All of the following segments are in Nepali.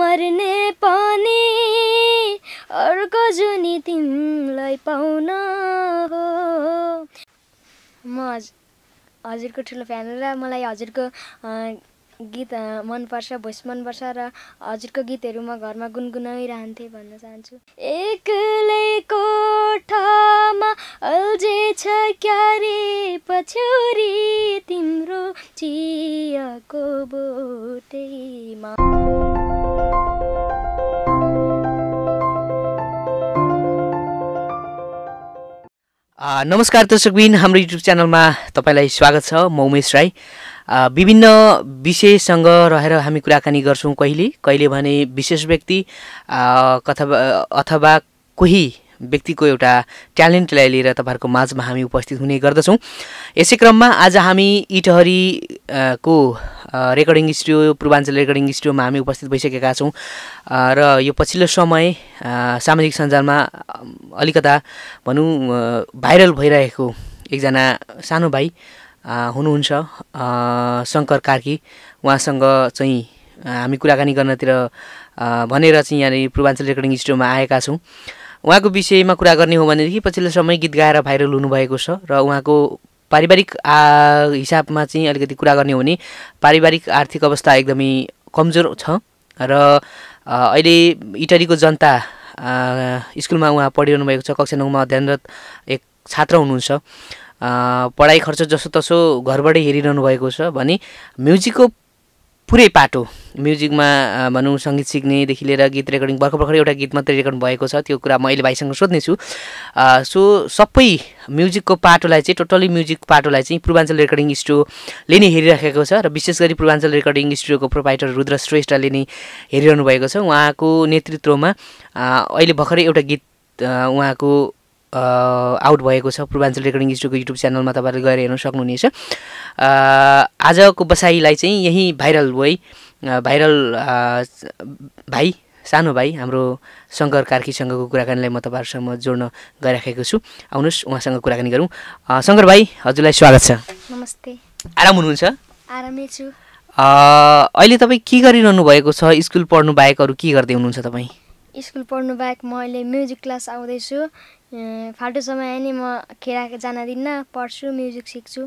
मर्ने पनि अर्को जुनी तिमीलाई पाउन हो म हजुरको ठुलो फ्यान र मलाई हजुरको गीत मनपर्छ भोइस मनपर्छ र हजुरको गीतहरू म घरमा गुनगुनाइरहन्थेँ भन्न चाहन्छु एक्लै कोठामा छ क्यारे पछ्यौरी तिम्रो चियाको बोटेमा नमस्कार दर्शकबिन हाम्रो युट्युब च्यानलमा तपाईँलाई स्वागत छ म उमेश राई विभिन्न विषयसँग रहेर हामी कुराकानी गर्छौँ कहिले कहिले भने विशेष व्यक्ति कथा अथवा कोही व्यक्तिको एउटा ट्यालेन्टलाई लिएर तपाईँहरूको माझमा हामी उपस्थित हुने गर्दछौँ यसै क्रममा आज हामी इटहरी को रेकर्डिङ स्टुडियो पूर्वाञ्चल रेकर्डिङ स्टुडियोमा हामी उपस्थित भइसकेका छौँ र यो पछिल्लो समय सामाजिक सञ्जालमा अलिकता भनौँ भाइरल भइरहेको एकजना सानो भाइ हुनुहुन्छ शङ्कर कार्की उहाँसँग चाहिँ हामी कुराकानी गर्नतिर भनेर चाहिँ यहाँनिर पूर्वाञ्चल रेकर्डिङ स्टुडियोमा आएका छौँ उहाँको विषयमा कुरा गर्ने हो भनेदेखि पछिल्लो समय गीत गाएर भाइरल हुनुभएको छ र उहाँको पारिवारिक हिसाबमा चाहिँ अलिकति कुरा गर्ने हो भने पारिवारिक आर्थिक अवस्था एकदमै कमजोर छ र अहिले इटलीको जनता स्कुलमा उहाँ पढिरहनु भएको छ कक्षा नौमा अध्ययनरत एक छात्र हुनुहुन्छ पढाइ खर्च जसोतसो घरबाटै हेरिरहनु भएको छ भने म्युजिकको पुरै पाटो म्युजिकमा भनौँ सङ्गीत सिक्नेदेखि लिएर गीत रेकर्डिङ भर्खर भर्खर एउटा गीत मात्रै रेकर्ड भएको छ त्यो कुरा म अहिले भाइसँग सोध्नेछु सो सबै म्युजिकको पाटोलाई चाहिँ टोटल्ली म्युजिक पाटोलाई चाहिँ पूर्वाञ्चल रेकर्डिङ स्टुडियोले नै हेरिराखेको छ र विशेष गरी पूर्वाञ्चल रेकर्डिङ स्टुडियोको प्रोभाइडर रुद्र श्रेष्ठले नै हेरिरहनु भएको छ उहाँको नेतृत्वमा अहिले भर्खरै एउटा गीत उहाँको आउट भएको छ पूर्वाञ्चल रेकर्डिङ स्टुडियोको युट्युब च्यानलमा तपाईँहरूले गएर हेर्न सक्नुहुनेछ आजको बसाइलाई चाहिँ यहीँ भाइरल है भाइरल भाइ सानो भाइ हाम्रो शङ्कर कार्कीसँगको कुराकानीलाई म तपाईँहरूसँग जोड्न गइराखेको छु आउनुहोस् उहाँसँग कुराकानी गरौँ शङ्कर भाइ हजुरलाई स्वागत छ नमस्ते आराम हुनुहुन्छ आरामै छु अहिले तपाईँ के गरिरहनु भएको छ स्कुल पढ्नु बाहेक अरू के गर्दै हुनुहुन्छ तपाईँ स्कुल पढ्नु बाहेक म अहिले म्युजिक क्लास आउँदैछु फाल्टो समय नि म खेरा जान दिन्न पढ्छु म्युजिक सिक्छु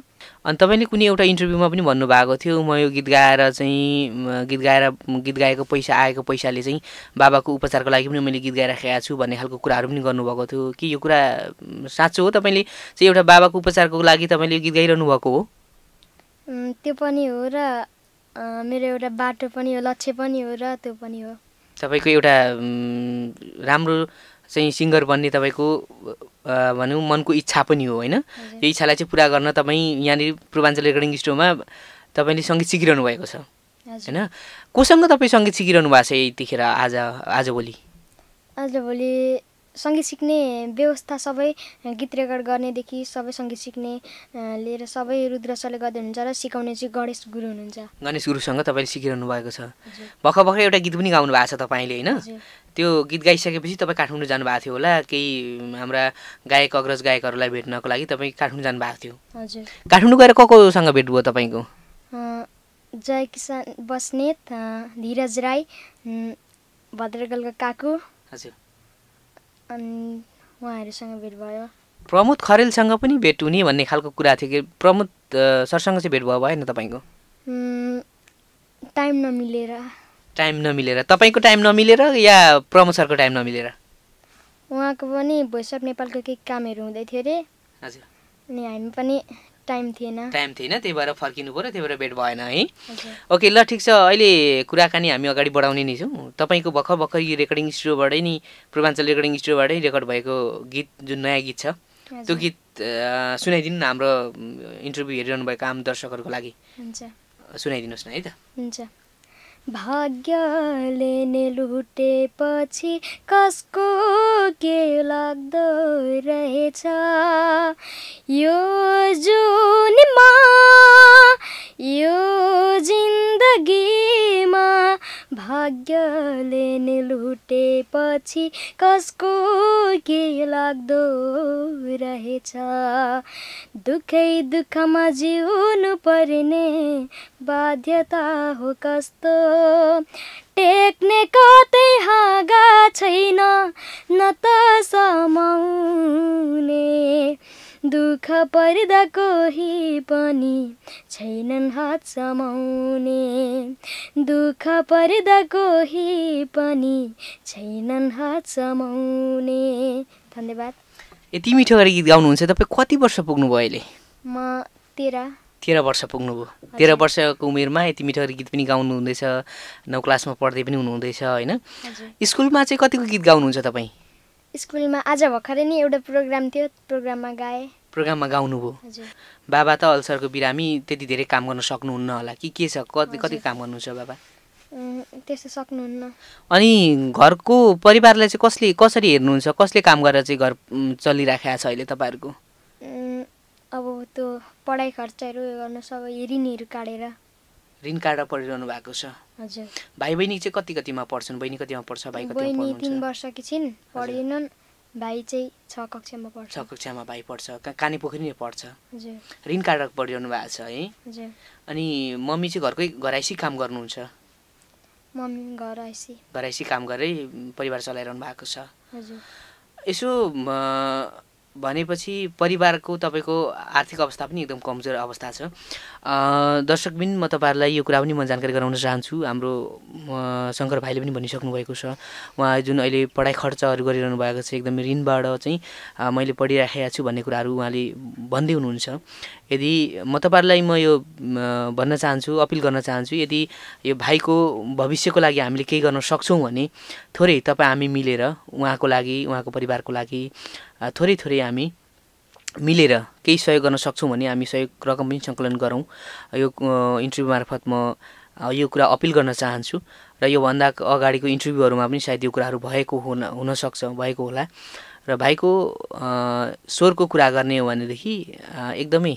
अनि तपाईँले कुनै एउटा इन्टरभ्यूमा पनि भन्नुभएको थियो म यो गीत गाएर चाहिँ गीत गाएर गीत गाएको पैसा आएको पैसाले चाहिँ बाबाको उपचारको लागि पनि मैले गीत गाएर खाएको छु भन्ने खालको कुराहरू पनि गर्नुभएको थियो कि यो कुरा साँचो हो तपाईँले चाहिँ एउटा बाबाको उपचारको लागि तपाईँले गीत गाइरहनु भएको हो त्यो पनि हो र मेरो एउटा बाटो पनि हो लक्ष्य पनि हो र त्यो पनि हो तपाईँको एउटा राम्रो चाहिँ सिङ्गर बन्ने तपाईँको भनौँ मनको इच्छा पनि हो होइन यो इच्छालाई चाहिँ पुरा गर्न तपाईँ यहाँनिर पूर्वाञ्चल रेकर्डिङ स्टुडियोमा तपाईँले सङ्गीत सिकिरहनु भएको छ होइन कोसँग तपाईँ सङ्गीत सिकिरहनु भएको छ यतिखेर आज आजभोलि आजभोलि सङ्गीत सिक्ने व्यवस्था सबै गीत रेकर्ड गर्नेदेखि सबै सङ्गीत सिक्ने लिएर सबै रुद्र सरले गर्दै हुनुहुन्छ र सिकाउने चाहिँ गणेश गुरु हुनुहुन्छ गणेश गुरुसँग तपाईँले सिकिरहनु भएको छ भर्खर भर्खर एउटा गीत पनि गाउनु भएको छ तपाईँले होइन त्यो गीत गाइसकेपछि तपाईँ काठमाडौँ जानुभएको थियो होला केही हाम्रा गायक अग्रज गायकहरूलाई भेट्नको लागि तपाईँ काठमाडौँ जानुभएको थियो हजुर काठमाडौँ गएर को कोसँग भेट भयो तपाईँको जय किसान बस्नेत धीरज राई भद्रगलको काकु हजुर अनि उहाँहरूसँग भेट भयो प्रमोद खरेलसँग पनि भेट हुने भन्ने खालको कुरा थियो कि प्रमोद सरसँग चाहिँ भेट भयो भएन तपाईँको टाइम नमिलेर टाइम नमिलेर तपाईँको टाइम नमिलेर या प्रमोद सरको टाइम नमिलेर उहाँको पनि भोइस अफ नेपालको केही कामहरू हुँदै थियो अरे हजुर अनि हामी पनि टाइम थिएन टाइम थिएन त्यही भएर फर्किनु पऱ्यो त्यही भएर भेट भएन है ओके ल ठिक छ अहिले कुराकानी हामी अगाडि बढाउने नै छौँ तपाईँको भर्खर भर्खर यो रेकर्डिङ स्टुडियोबाटै नि पूर्वाञ्चल रेकर्डिङ स्टुडियोबाटै रेकर्ड भएको गीत जुन नयाँ गीत छ त्यो गीत सुनाइदिनु न हाम्रो इन्टरभ्यू हेरिरहनु भएको आम दर्शकहरूको लागि सुनाइदिनुहोस् न है त हुन्छ भाग्यले नै लुटेपछि कसको के लाग्दो रहेछ यो जुनमा यो जिन्दगीमा भाग्यले नै लुटेपछि कसको के लाग्दो रहेछ दुःखै दुःखमा जिउनु पर्ने बाध्यता हो कस्तो टेक्ने कतै हाँगा छैन न त समाउने दुःख पर्दा कोही पनि छैनन् हात समाउने दुःख पर्दा कोही पनि छैनन् हात समाउने धन्यवाद यति मिठो गरी गीत गाउनुहुन्छ तपाईँ कति वर्ष पुग्नुभयो अहिले म तेह्र तेह्र वर्ष पुग्नुभयो तेह्र वर्षको उमेरमा यति मिठो गरी गीत पनि गाउनुहुँदैछ नौ क्लासमा पढ्दै पनि हुनुहुँदैछ होइन स्कुलमा चाहिँ कतिको गीत गाउनुहुन्छ तपाईँ स्कुलमा आज भर्खरै नै एउटा प्रोग्राम थियो प्रोग्राममा गाएँ प्रोग्राममा गाउनुभयो बाबा त अल्सरको बिरामी त्यति धेरै काम गर्न सक्नुहुन्न होला कि के छ कति कति काम गर्नुहुन्छ बाबा त्यस्तो सक्नुहुन्न अनि घरको परिवारलाई चाहिँ कसले कसरी हेर्नुहुन्छ कसले काम गरेर चाहिँ घर चलिराखेको छ अहिले तपाईँहरूको अब त्यो पढाइ खर्चहरू गर्न सबै ऋणहरू काटेर ऋण काटेर पढिरहनु भएको छ हजुर भाइ बहिनी चाहिँ कति कतिमा पढ्छन् बहिनी कतिमा पढ्छ भाइ कतिमा तिन वर्षकी छिन् पढेनन् भाइ चाहिँ छ कक्षामा पढ्छ छ कक्षामा भाइ पढ्छ काने पोखरी नै पढ्छ ऋण कार्ड पढिरहनु भएको छ है अनि मम्मी चाहिँ घरकै घरैसी काम गर्नुहुन्छ मम्मी घरैसी घरैसी काम गरेरै परिवार चलाइरहनु भएको छ यसो भनेपछि परिवारको तपाईँको आर्थिक अवस्था पनि एकदम कमजोर अवस्था छ दर्शकबिन म तपाईँहरूलाई यो कुरा पनि म जानकारी गराउन चाहन्छु हाम्रो शङ्कर भाइले पनि भनिसक्नु भएको छ उहाँ जुन अहिले पढाइ खर्चहरू गरिरहनु भएको छ एकदमै ऋणबाट चाहिँ मैले पढिराखेको छु भन्ने कुराहरू उहाँले भन्दै हुनुहुन्छ यदि म तपाईँहरूलाई म यो भन्न चाहन्छु अपिल गर्न चाहन्छु यदि यो भाइको भविष्यको लागि हामीले केही गर्न सक्छौँ भने थोरै तपाईँ हामी मिलेर उहाँको लागि उहाँको परिवारको लागि थोरै थोरै हामी मिलेर केही सहयोग गर्न सक्छौँ भने हामी सहयोग रकम पनि सङ्कलन गरौँ यो इन्टरभ्यू मार्फत म यो कुरा अपिल गर्न चाहन्छु र योभन्दा अगाडिको इन्टरभ्यूहरूमा पनि सायद यो कुराहरू भएको हुन हुनसक्छ भएको होला र भाइको स्वरको कुरा गर्ने हो भनेदेखि एकदमै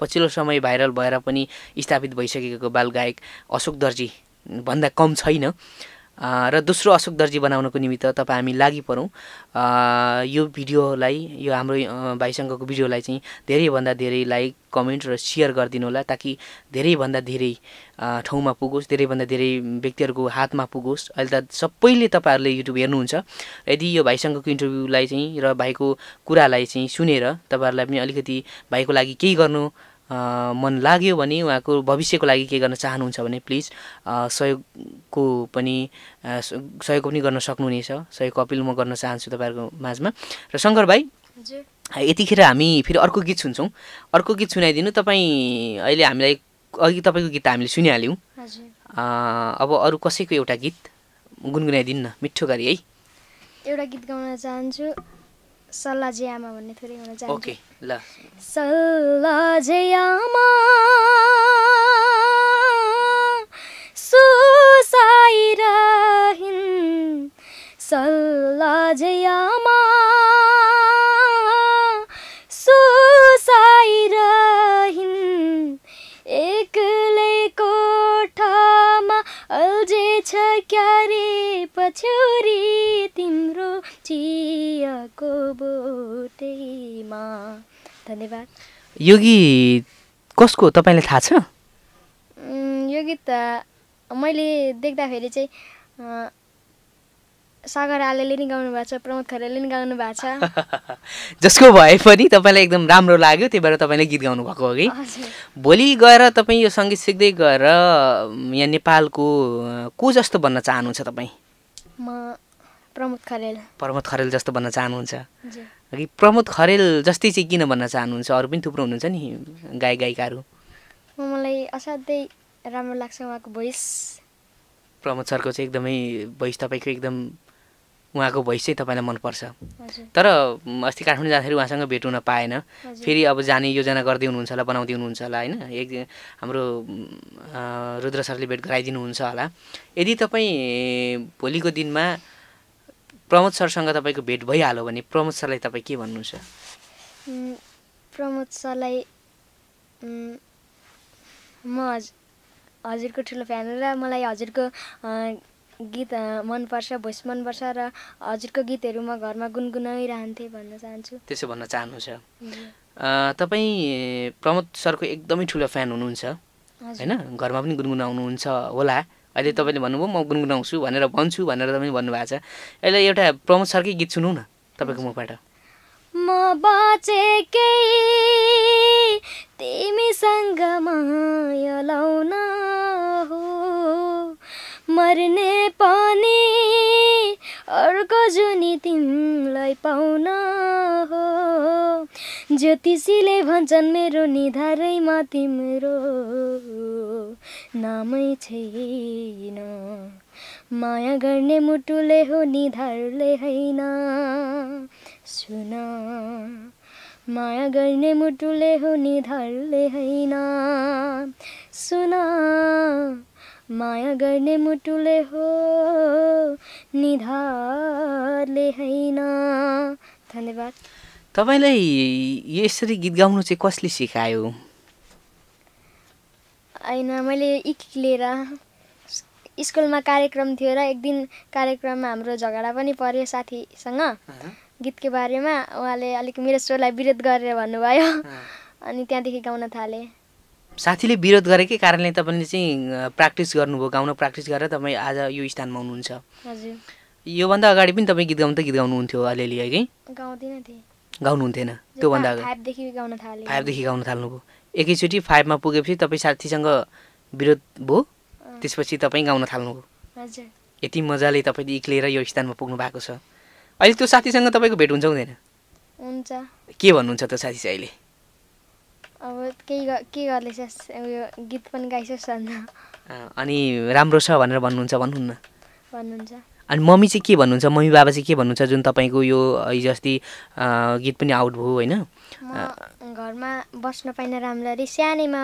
पछिल्लो समय भाइरल भएर पनि स्थापित भइसकेको बाल गायक अशोक दर्जी भन्दा कम छैन र दोस्रो अशोक दर्जी बनाउनको निमित्त तपाईँ हामी लागि परौँ यो भिडियोलाई यो हाम्रो भाइसँगको भिडियोलाई चाहिँ धेरैभन्दा धेरै लाइक कमेन्ट र सेयर गरिदिनु होला ताकि धेरैभन्दा धेरै ठाउँमा पुगोस् धेरैभन्दा धेरै व्यक्तिहरूको हातमा पुगोस् अहिले त सबैले तपाईँहरूले युट्युब हेर्नुहुन्छ यदि यो भाइसँगको इन्टरभ्यूलाई चाहिँ र भाइको कुरालाई चाहिँ सुनेर तपाईँहरूलाई पनि अलिकति भाइको लागि केही गर्नु मन लाग्यो भने उहाँको भविष्यको लागि के गर्न चाहनुहुन्छ भने प्लिज सहयोगको पनि सहयोग पनि गर्न सक्नुहुनेछ सहयोगको अपिल म गर्न चाहन्छु तपाईँहरूको माझमा र शङ्कर भाइ यतिखेर हामी फेरि अर्को गीत सुन्छौँ अर्को गीत सुनाइदिनु तपाईँ अहिले हामीलाई अघि तपाईँको गीत हामीले सुनिहाल्यौँ अब अरू कसैको एउटा गीत गुनगुनाइदिनु न मिठो गरी है एउटा गीत गाउन चाहन्छु सल्लाजी आमा भन्ने फेरि हुन चाहन्छु ओके ल सल्लाजी आमा सुसाइरहिन् सल्लाजी आमा सुसाइरहिन् एक्लै कोठामा अल्झेछ क्यारे पछ्यौरी तिम्रो चियाको बोटेमा धन्यवाद यो गीत कसको तपाईँलाई थाहा छ यो गीत त मैले देख्दाखेरि चाहिँ सागर आलेले नि गाउनु भएको छ प्रमोद खरेलले नि गाउनु भएको छ जसको भए पनि तपाईँलाई एकदम राम्रो लाग्यो त्यही भएर तपाईँले गीत गाउनु भएको हो कि भोलि गएर तपाईँ यो सङ्गीत सिक्दै गएर यहाँ नेपालको को जस्तो बन्न चाहनुहुन्छ तपाईँ म प्रमोद खरेल प्रमोद खरेल जस्तो भन्न चाहनुहुन्छ कि प्रमोद खरेल जस्तै चाहिँ किन भन्न चाहनुहुन्छ अरू पनि थुप्रो हुनुहुन्छ नि गायक गायिकाहरू मलाई असाध्यै राम्रो लाग्छ उहाँको भोइस प्रमोद सरको चाहिँ एकदमै भोइस तपाईँको एकदम उहाँको भोइस चाहिँ तपाईँलाई मनपर्छ तर अस्ति काठमाडौँ जाँदाखेरि उहाँसँग भेट हुन पाएन फेरि अब जाने योजना गर्दै हुनुहुन्छ होला बनाउँदै हुनुहुन्छ होला होइन एक हाम्रो रुद्र सरले भेट गराइदिनुहुन्छ होला यदि तपाईँ भोलिको दिनमा प्रमोद सरसँग तपाईँको भेट भइहाल्यो भने प्रमोद सरलाई तपाईँ के भन्नुहुन्छ प्रमोद सरलाई म हजुरको ठुलो फ्यान र मलाई हजुरको गीत मनपर्छ भोइस मनपर्छ र हजुरको गीतहरू म घरमा गुनगुनाइरहन्थेँ भन्न चाहन्छु त्यसो भन्न चाहनुहुन्छ तपाईँ प्रमोद सरको एकदमै ठुलो फ्यान हुनुहुन्छ होइन घरमा पनि गुनगुनाउनुहुन्छ होला अहिले तपाईँले भन्नुभयो म गुनगुनाउँछु भनेर भन्छु भनेर तपाईँले भन्नुभएको छ अहिले एउटा प्रमोद सरकै गीत सुनौँ न तपाईँको मुखबाट म बाँचे तिमीसँग माया लाउन हो मर्ने पनि अर्को जुनी तिमीलाई पाउन हो ज्योतिषीले भन्छन् मेरो निधारैमा तिम्रो नामै छैन माया गर्ने मुटुले हो निधारले होइन सुन माया गर्ने मुटुले हो निधारले होइन सुन माया गर्ने मुटुले हो निधारले होइन धन्यवाद तपाईँलाई यसरी गीत गाउनु चाहिँ कसले सिकायो होइन मैले लिएर स्कुलमा कार्यक्रम थियो र एक दिन कार्यक्रममा हाम्रो झगडा पनि पर्यो साथीसँग गीतको बारेमा उहाँले अलिक मेरो स्वरलाई विरोध गरेर भन्नुभयो अनि त्यहाँदेखि गाउन थालेँ साथीले विरोध गरेकै कारणले तपाईँले चाहिँ प्र्याक्टिस गर्नुभयो गाउन प्र्याक्टिस गरेर तपाईँ आज यो स्थानमा हुनुहुन्छ हजुर योभन्दा अगाडि पनि तपाईँ गीत गाउनु त गीत गाउनुहुन्थ्यो अलिअलि है कि गाउँदिनँ थिएँ गाउनुहुन्थेन त्योभन्दा फाइभदेखि गाउन थाल्नुभयो एकैचोटि फाइभमा पुगेपछि तपाईँ साथीसँग विरोध भयो त्यसपछि तपाईँ गाउन थाल्नुभयो यति मजाले तपाईँले एक्लिएर यो स्थानमा पुग्नु भएको छ अहिले त्यो साथीसँग तपाईँको भेट हुन्छ हुँदैन हुन्छ के भन्नुहुन्छ त्यो साथी चाहिँ अहिले अब केही के गर्दैछ उयो गीत पनि गाइसस् अनि राम्रो छ भनेर भन्नुहुन्छ भन्नुहुन्न भन्नुहुन्छ अनि मम्मी चाहिँ के भन्नुहुन्छ मम्मी बाबा चाहिँ के भन्नुहुन्छ जुन तपाईँको यो हिजो अस्ति गीत पनि आउट भयो होइन घरमा बस्न पाइन राम्ररी सानैमा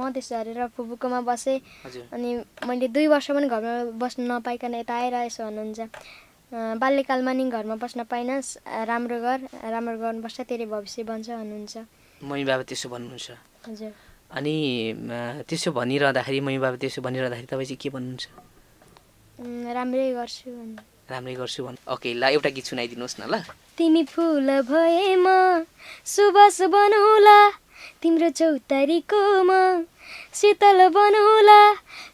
मधेस झरेर फुबुकोमा बसेँ अनि मैले दुई वर्ष पनि घरमा बस्न नपाइकन यता आएर यसो भन्नुहुन्छ बाल्यकालमा नि घरमा बस्न पाइनस् राम्रो गर राम्रो बस्छ तेरै भविष्य बन्छ भन्नुहुन्छ मम्मी बाबा त्यसो भन्नुहुन्छ हजुर अनि त्यसो भनिरहँदाखेरि मम्मी बाबा त्यसो भनिरहँदाखेरि तपाईँ चाहिँ के भन्नुहुन्छ राम्रै गर्छु राम्रै गर्छु भन् ओके ल एउटा गीत सुनाइदिनुहोस् न ल तिमी फुल म सुबस बनौला तिम्रो चौतारीको म शीतल बनौला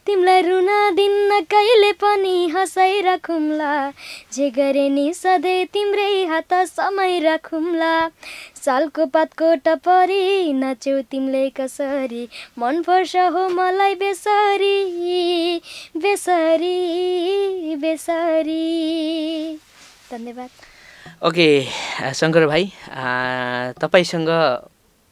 तिमीलाई रुना दिन्न कहिले पनि हँसाइ राखौँला जे गरे नि सधैँ तिम्रै हात समय राखौँला सालको पातको टपरी नाच्यौ तिमीले कसरी मनपर्छ हो मलाई बेसरी बेसरी बेसरी धन्यवाद ओके शङ्कर भाइ तपाईँसँग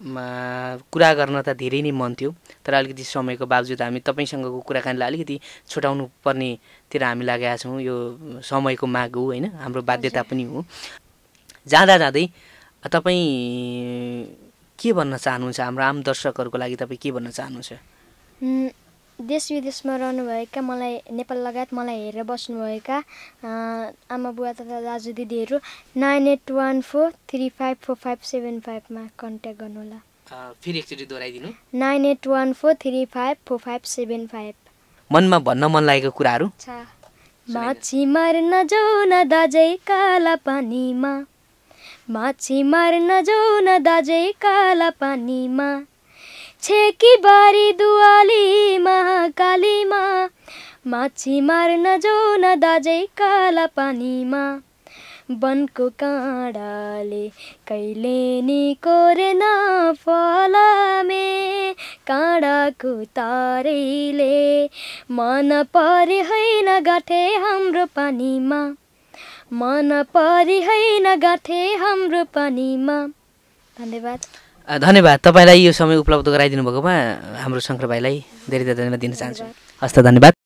कुरा गर्न त धेरै नै मन थियो तर अलिकति समयको बावजुद हामी तपाईँसँगको कुराकानीलाई अलिकति छुटाउनु पर्नेतिर हामी लागेका छौँ यो समयको माग हो होइन हाम्रो बाध्यता पनि हो जाँदा जाँदै तपाईँ के भन्न चाहनुहुन्छ हाम्रो आम दर्शकहरूको लागि तपाईँ के भन्न चाहनुहुन्छ देश विदेशमा रहनुभएका मलाई नेपाल लगायत मलाई हेरेर बस्नुभएका आमा बुवा तथा दाजु दिदीहरू nine eight one four three five four five seven फाइभमा कन्ट्याक्ट गर्नुहोला फेरि एकचोटि दोहोऱ्याइदिनु nine eight one four three five four five seven five मनमा भन्न मन लागेको कुराहरू माछी मार्न नजाऊ न दाजै काला पानीमा माछी मार्न नजाऊ न दाजै काला पानीमा छेकी बारी दुवाली महाकालीमा माछी मार्न जाउ न दाजै काला पानीमा वनको काँडाले कहिले नि कोरेन फलामे काँडाको तारैले मन परि होइन गाठे हाम्रो पानीमा मन परि होइन गाठे हाम्रो पानीमा धन्यवाद धन्यवाद तपाईँलाई यो समय उपलब्ध गराइदिनु भएकोमा हाम्रो शङ्कर भाइलाई धेरै धेरै धन्यवाद दिन चाहन्छु हस्त धन्यवाद